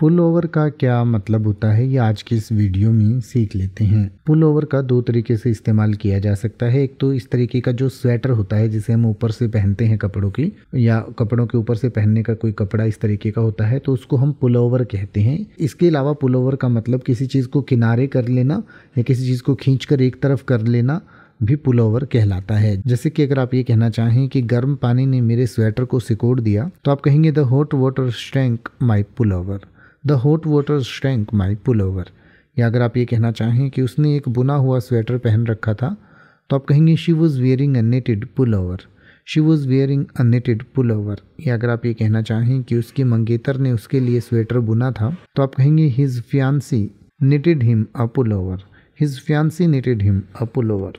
pull over का क्या मतलब होता है ये आज की इस वीडियो में सीख लेते हैं पुल ओवर का दो तरीके से इस्तेमाल किया जा सकता है एक तो इस तरीके का जो स्वेटर होता है जिसे हम ऊपर से पहनते हैं कपड़ों की या कपड़ों के ऊपर से पहनने का कोई कपड़ा इस तरीके का होता है तो उसको हम पुल ओवर कहते हैं इसके अलावा पुल ओवर का मतलब किसी चीज़ को किनारे कर लेना या किसी चीज़ को खींच कर एक तरफ कर लेना भी पुल ओवर कहलाता है जैसे कि अगर आप ये कहना चाहें कि गर्म पानी ने मेरे स्वेटर को सिकोड़ दिया तो आप कहेंगे the hot water shrank my pullover the hot water shrank my pullover या अगर आप ये कहना चाहें कि उसने एक बुना हुआ स्वेटर पहन रखा था तो आप कहेंगे she was wearing a knitted pullover she was wearing a knitted pullover या अगर आप ये कहना चाहें कि उसके मंगेतर ने उसके लिए स्वेटर बुना था तो आप कहेंगे his fiancee knitted him a pullover his fiancee knitted him a pull over